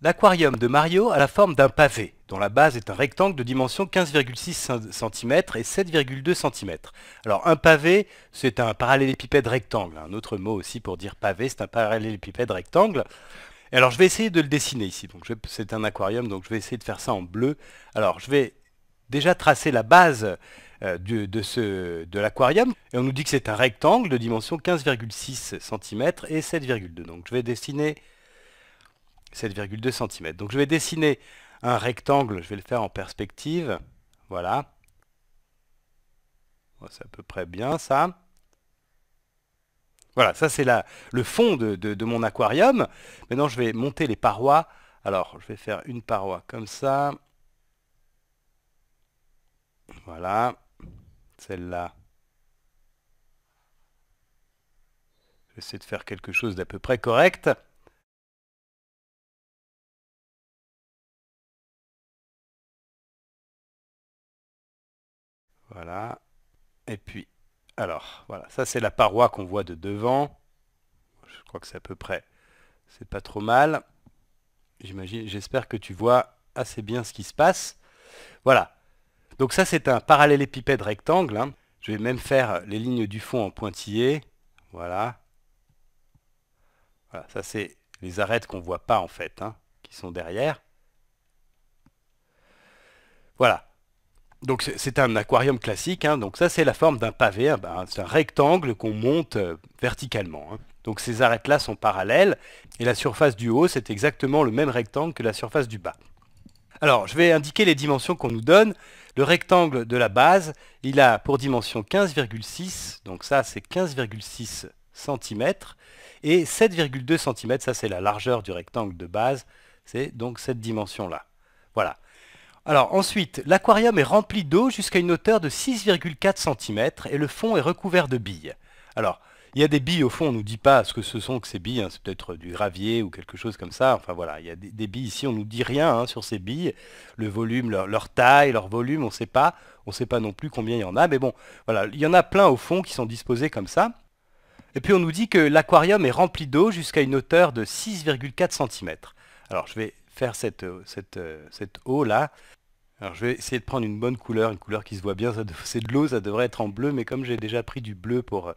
L'aquarium de Mario a la forme d'un pavé, dont la base est un rectangle de dimension 15,6 cm et 7,2 cm. Alors un pavé, c'est un parallélépipède rectangle. Un autre mot aussi pour dire pavé, c'est un parallélépipède rectangle. Et alors je vais essayer de le dessiner ici. Donc c'est un aquarium, donc je vais essayer de faire ça en bleu. Alors je vais déjà tracer la base euh, de, de l'aquarium. Et on nous dit que c'est un rectangle de dimension 15,6 cm et 7,2. Donc je vais dessiner 7,2 cm. Donc je vais dessiner un rectangle, je vais le faire en perspective. Voilà. C'est à peu près bien ça. Voilà, ça c'est le fond de, mon aquarium. Maintenant je vais monter les parois. Alors je vais faire une paroi comme ça. Voilà, celle-là. essayer de faire quelque chose d'à peu près correct. Voilà. Et puis, alors, voilà. Ça, c'est la paroi qu'on voit de devant. Je crois que c'est à peu près... C'est pas trop mal. J'imagine, j'espère que tu vois assez bien ce qui se passe. Voilà. Donc ça, c'est un parallélépipède rectangle. Hein. Je vais même faire les lignes du fond en pointillé. Voilà. Voilà, ça, c'est les arêtes qu'on voit pas, en fait, hein, qui sont derrière. Voilà donc c'est un aquarium classique, hein. donc ça c'est la forme d'un pavé, bah, c'est un rectangle qu'on monte euh, verticalement. Hein. Donc ces arêtes-là sont parallèles, et la surface du haut c'est exactement le même rectangle que la surface du bas. Alors je vais indiquer les dimensions qu'on nous donne. Le rectangle de la base, il a pour dimension 15,6, donc ça c'est 15,6 cm, et 7,2 cm, ça c'est la largeur du rectangle de base, c'est donc cette dimension-là. Voilà. Alors ensuite, l'aquarium est rempli d'eau jusqu'à une hauteur de 6,4 cm et le fond est recouvert de billes. Alors, il y a des billes au fond, on ne nous dit pas ce que ce sont que ces billes, hein, c'est peut-être du gravier ou quelque chose comme ça. Enfin voilà, il y a des, billes ici, on ne nous dit rien hein, sur ces billes, le volume, leur, taille, leur volume, on ne sait pas. On ne sait pas non plus combien il y en a, mais bon, voilà, il y en a plein au fond qui sont disposés comme ça. Et puis on nous dit que l'aquarium est rempli d'eau jusqu'à une hauteur de 6,4 cm. Alors je vais faire cette, euh, cette, euh, cette eau-là. Alors je vais essayer de prendre une bonne couleur, une couleur qui se voit bien, c'est de l'eau, ça devrait être en bleu, mais comme j'ai déjà pris du bleu pour euh,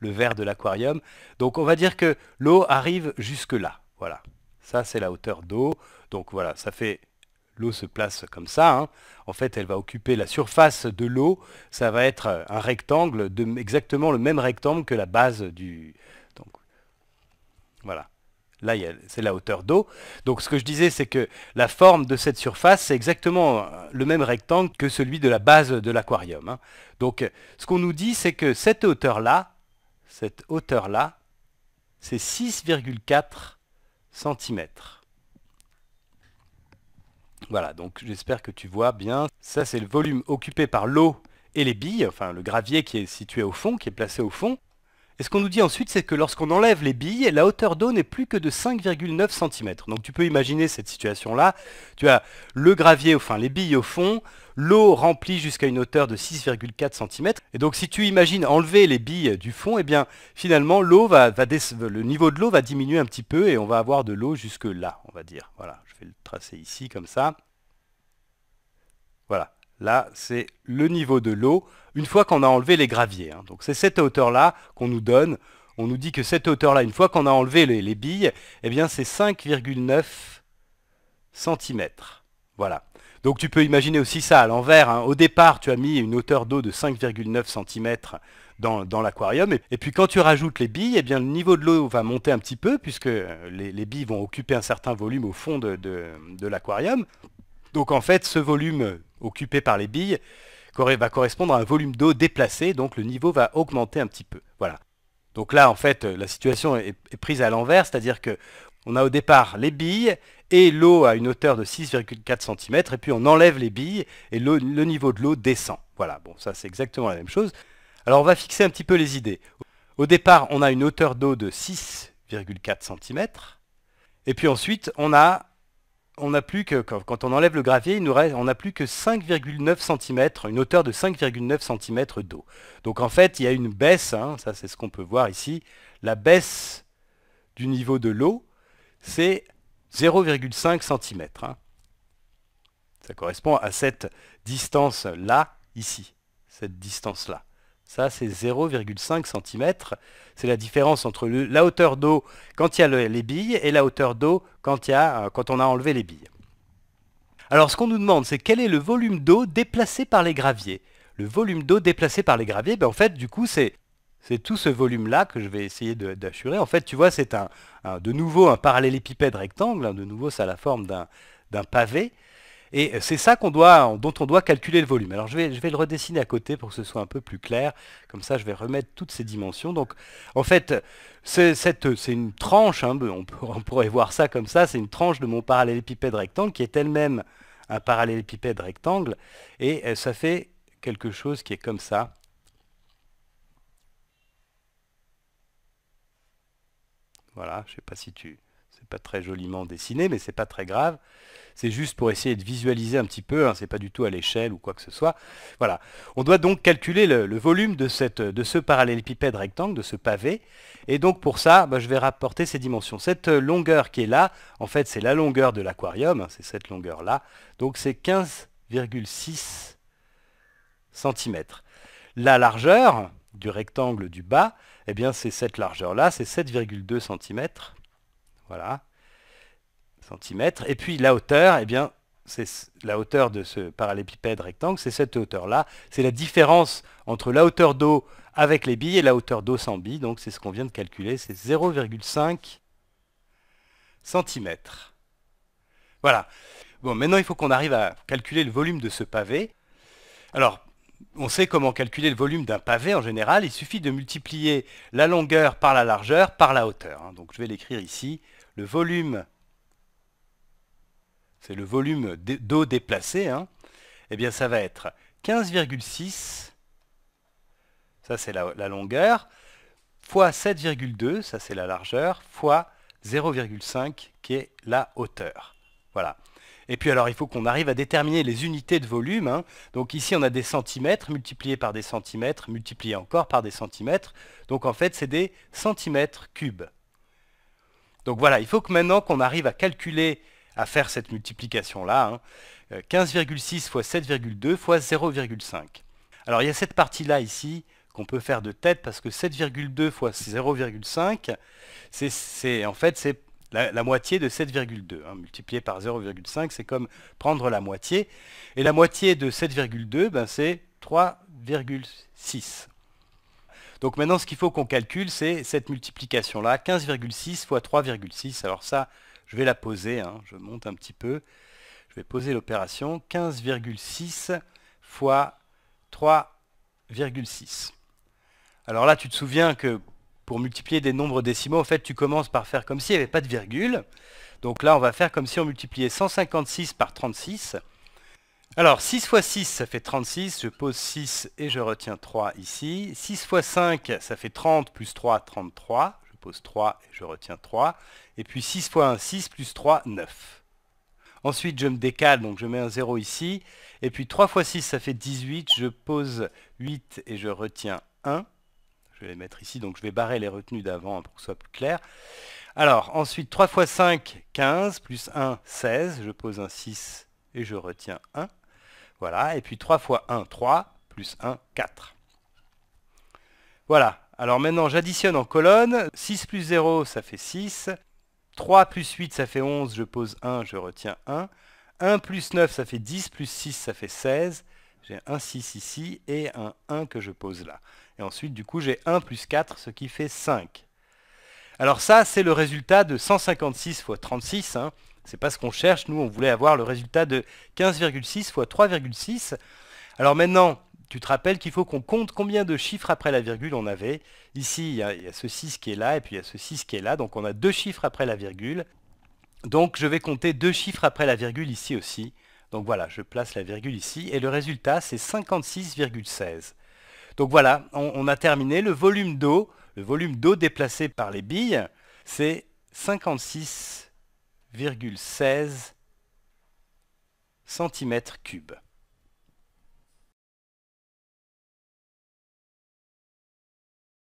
le vert de l'aquarium, donc on va dire que l'eau arrive jusque là, voilà. Ça c'est la hauteur d'eau, donc voilà, ça fait l'eau se place comme ça. Hein. En fait, elle va occuper la surface de l'eau. Ça va être un rectangle, de, exactement le même rectangle que la base du... Donc, voilà. Là, c'est la hauteur d'eau. Donc ce que je disais, c'est que la forme de cette surface, c'est exactement euh, le même rectangle que celui de la base de l'aquarium. Hein. Donc ce qu'on nous dit, c'est que cette hauteur-là, cette hauteur-là, c'est 6,4 cm. Voilà, donc j'espère que tu vois bien. Ça, c'est le volume occupé par l'eau et les billes, enfin le gravier qui est situé au fond, qui est placé au fond. Et ce qu'on nous dit ensuite, c'est que lorsqu'on enlève les billes, la hauteur d'eau n'est plus que de 5,9 cm. Donc tu peux imaginer cette situation-là. Tu as le gravier, enfin les billes au fond, l'eau remplie jusqu'à une hauteur de 6,4 cm. Et donc si tu imagines enlever les billes du fond, et eh bien finalement l'eau va le niveau de l'eau va diminuer un petit peu et on va avoir de l'eau jusque là, on va dire. Voilà, je vais le tracer ici comme ça. Voilà. Là, c'est le niveau de l'eau, une fois qu'on a enlevé les graviers. Hein. Donc c'est cette hauteur-là qu'on nous donne. On nous dit que cette hauteur-là, une fois qu'on a enlevé les, billes, eh bien c'est 5,9 cm. Voilà. Donc tu peux imaginer aussi ça à l'envers. Hein. Au départ, tu as mis une hauteur d'eau de 5,9 cm dans, dans l'aquarium. Et, puis quand tu rajoutes les billes, eh bien, le niveau de l'eau va monter un petit peu, puisque euh, les, billes vont occuper un certain volume au fond de l'aquarium. Donc en fait, ce volume occupé par les billes va correspondre à un volume d'eau déplacé, donc le niveau va augmenter un petit peu. Voilà. Donc là, en fait, euh, la situation est, prise à l'envers, c'est-à-dire que on a au départ les billes et l'eau à une hauteur de 6,4 cm, et puis on enlève les billes et le niveau de l'eau descend. Voilà, bon, ça c'est exactement la même chose. Alors on va fixer un petit peu les idées. Au départ, on a une hauteur d'eau de 6,4 cm, et puis ensuite, on a on plus que, quand on enlève le gravier, on n'a plus que 5,9 cm, une hauteur de 5,9 cm d'eau. Donc en fait, il y a une baisse, hein, ça c'est ce qu'on peut voir ici, la baisse du niveau de l'eau, c'est 0,5 cm. Hein. Ça correspond à cette distance-là, ici, cette distance-là. Ça, c'est 0,5 cm. C'est la différence entre la hauteur d'eau quand il y a les billes et la hauteur d'eau euh, quand, on a enlevé les billes. Alors, ce qu'on nous demande, c'est quel est le volume d'eau déplacé par les graviers Le volume d'eau déplacé par les graviers, ben, en fait, du coup, c'est... tout ce volume-là que je vais essayer d'assurer. En fait, tu vois, c'est un, de nouveau un parallélépipède rectangle. Hein. de nouveau, ça a la forme d'un pavé. Et euh, c'est ça dont on doit calculer le volume. Alors je vais, le redessiner à côté pour que ce soit un peu plus clair. Comme ça, je vais remettre toutes ces dimensions. Donc en fait, c'est une tranche, hein, on, on, pourrait voir ça comme ça, c'est une tranche de mon parallélépipède rectangle qui est elle-même un parallélépipède rectangle. Et euh, ça fait quelque chose qui est comme ça. Voilà, je ne sais pas si tu pas très joliment dessiné, mais c'est pas très grave. C'est juste pour essayer de visualiser un petit peu, hein, c'est pas du tout à l'échelle ou quoi que ce soit. Voilà. On doit donc calculer le, volume de, cette, de ce parallélépipède rectangle, de ce pavé. Et donc pour ça, bah, je vais rapporter ces dimensions. Cette longueur qui est là, en fait c'est la longueur de l'aquarium, hein, c'est cette longueur-là. Donc c'est 15,6 cm. La largeur du rectangle du bas, eh bien c'est cette largeur-là, c'est 7,2 cm. Voilà. Centimètres. Et puis la hauteur, eh bien, c'est la hauteur de ce parallépipède rectangle, c'est cette hauteur-là. C'est la différence entre la hauteur d'eau avec les billes et la hauteur d'eau sans billes. Donc c'est ce qu'on vient de calculer, c'est 0,5 cm. Voilà. Bon, maintenant il faut qu'on arrive à calculer le volume de ce pavé. Alors, on sait comment calculer le volume d'un pavé en général. Il suffit de multiplier la longueur par la largeur par la hauteur. Hein. Donc je vais l'écrire ici le volume, c'est le volume d'eau déplacée, hein, eh bien ça va être 15,6, ça c'est la, longueur, fois 7,2, ça c'est la largeur, fois 0,5 qui est la hauteur. Voilà. Et puis alors il faut qu'on arrive à déterminer les unités de volume. Hein. Donc ici on a des centimètres multipliés par des centimètres, multipliés encore par des centimètres. Donc en fait c'est des centimètres cubes. Donc voilà, il faut que maintenant qu'on arrive à calculer, à faire cette multiplication-là, 15,6 hein, euh, fois 7,2 fois 0,5. Alors il y a cette partie-là ici qu'on peut faire de tête parce que 7,2 fois 0,5, c'est en fait c'est la, moitié de 7,2. Hein. Multiplier par 0,5, c'est comme prendre la moitié. Et la moitié de 7,2, ben, c'est 3,6. Donc maintenant, ce qu'il faut qu'on calcule, c'est cette multiplication-là, 15,6 fois 3,6. Alors ça, je vais la poser, hein, je monte un petit peu. Je vais poser l'opération 15,6 fois 3,6. Alors là, tu te souviens que pour multiplier des nombres décimaux, en fait, tu commences par faire comme s'il n'y avait pas de virgule. Donc là, on va faire comme si on multipliait 156 par 36. Alors, 6 x 6, ça fait 36. Je pose 6 et je retiens 3 ici. 6 x 5, ça fait 30 plus 3, 33. Je pose 3 et je retiens 3. Et puis 6 x 1, 6 plus 3, 9. Ensuite, je me décale, donc je mets un 0 ici. Et puis 3 fois 6, ça fait 18. Je pose 8 et je retiens 1. Je vais les mettre ici, donc je vais barrer les retenues d'avant pour que ce soit plus clair. Alors, ensuite, 3 x 5, 15, plus 1, 16. Je pose un 6 et je retiens 1. Voilà, et puis 3 fois 1, 3, plus 1, 4. Voilà, alors maintenant j'additionne en colonne. 6 plus 0, ça fait 6. 3 plus 8, ça fait 11, je pose 1, je retiens 1. 1 plus 9, ça fait 10, plus 6, ça fait 16. J'ai un 6 ici et un 1 que je pose là. Et ensuite, du coup, j'ai 1 plus 4, ce qui fait 5. Alors ça, c'est le résultat de 156 fois 36. Hein. C'est pas ce qu'on cherche. Nous, on voulait avoir le résultat de 15,6 fois 3,6. Alors maintenant, tu te rappelles qu'il faut qu'on compte combien de chiffres après la virgule on avait. Ici, il y, a, ce 6 qui est là, et puis il y a ce 6 qui est là, donc on a deux chiffres après la virgule. Donc je vais compter deux chiffres après la virgule ici aussi. Donc voilà, je place la virgule ici, et le résultat c'est 56,16. Donc voilà, on, on, a terminé le volume d'eau, le volume d'eau déplacé par les billes, c'est 56,16. 16 cm3.